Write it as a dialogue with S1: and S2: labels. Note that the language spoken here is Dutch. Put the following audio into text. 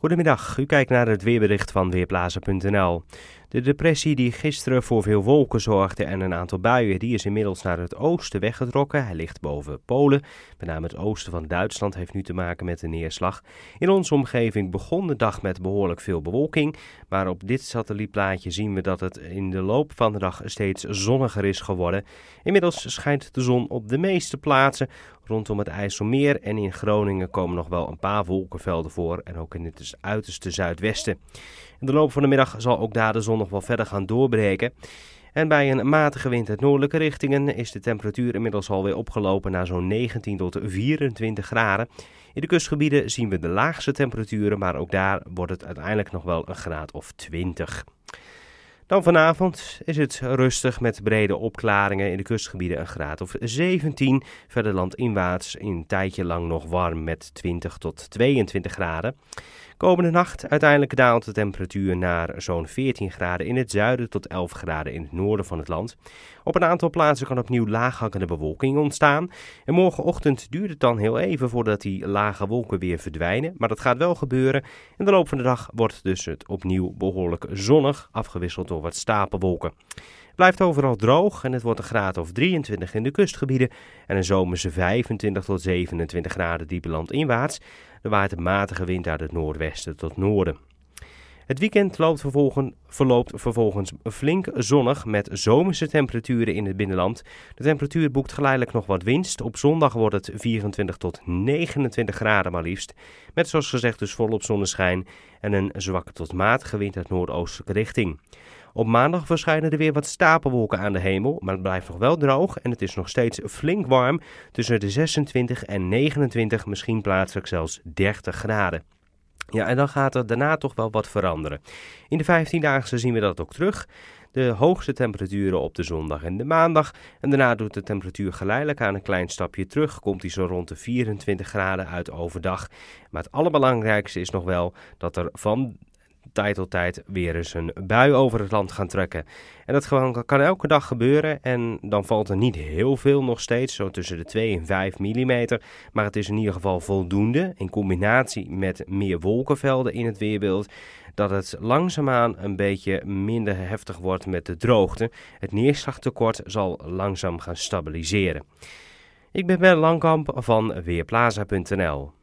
S1: Goedemiddag, u kijkt naar het weerbericht van weerblazen.nl. De depressie die gisteren voor veel wolken zorgde en een aantal buien, die is inmiddels naar het oosten weggetrokken. Hij ligt boven Polen. Met name het oosten van Duitsland heeft nu te maken met de neerslag. In onze omgeving begon de dag met behoorlijk veel bewolking. Maar op dit satellietplaatje zien we dat het in de loop van de dag steeds zonniger is geworden. Inmiddels schijnt de zon op de meeste plaatsen. Rondom het IJsselmeer en in Groningen komen nog wel een paar wolkenvelden voor. En ook in het uiterste zuidwesten. In de loop van de middag zal ook daar de zon nog wel verder gaan doorbreken. En bij een matige wind uit noordelijke richtingen is de temperatuur inmiddels alweer opgelopen naar zo'n 19 tot 24 graden. In de kustgebieden zien we de laagste temperaturen, maar ook daar wordt het uiteindelijk nog wel een graad of 20. Dan vanavond is het rustig met brede opklaringen in de kustgebieden een graad of 17. Verder landinwaarts een tijdje lang nog warm met 20 tot 22 graden. Komende nacht uiteindelijk daalt de temperatuur naar zo'n 14 graden in het zuiden tot 11 graden in het noorden van het land. Op een aantal plaatsen kan opnieuw laaghakkende bewolking ontstaan. En morgenochtend duurt het dan heel even voordat die lage wolken weer verdwijnen. Maar dat gaat wel gebeuren. In de loop van de dag wordt dus het opnieuw behoorlijk zonnig, afgewisseld door wat stapelwolken blijft overal droog en het wordt een graad of 23 in de kustgebieden en een zomerse 25 tot 27 graden diepe landinwaarts. Er waait een matige wind uit het noordwesten tot noorden. Het weekend loopt verloopt vervolgens flink zonnig met zomerse temperaturen in het binnenland. De temperatuur boekt geleidelijk nog wat winst. Op zondag wordt het 24 tot 29 graden maar liefst. Met zoals gezegd dus volop zonneschijn en een zwakke tot matige wind uit noordoostelijke richting. Op maandag verschijnen er weer wat stapelwolken aan de hemel, maar het blijft nog wel droog en het is nog steeds flink warm tussen de 26 en 29, misschien plaatselijk zelfs 30 graden. Ja, en dan gaat er daarna toch wel wat veranderen. In de 15-daagse zien we dat ook terug. De hoogste temperaturen op de zondag en de maandag. En daarna doet de temperatuur geleidelijk aan een klein stapje terug. Komt die zo rond de 24 graden uit overdag. Maar het allerbelangrijkste is nog wel dat er van tijd tot tijd weer eens een bui over het land gaan trekken. En dat gewoon kan elke dag gebeuren en dan valt er niet heel veel nog steeds, zo tussen de 2 en 5 mm. Maar het is in ieder geval voldoende, in combinatie met meer wolkenvelden in het weerbeeld, dat het langzaamaan een beetje minder heftig wordt met de droogte. Het neerslagtekort zal langzaam gaan stabiliseren. Ik ben Ben Langkamp van Weerplaza.nl.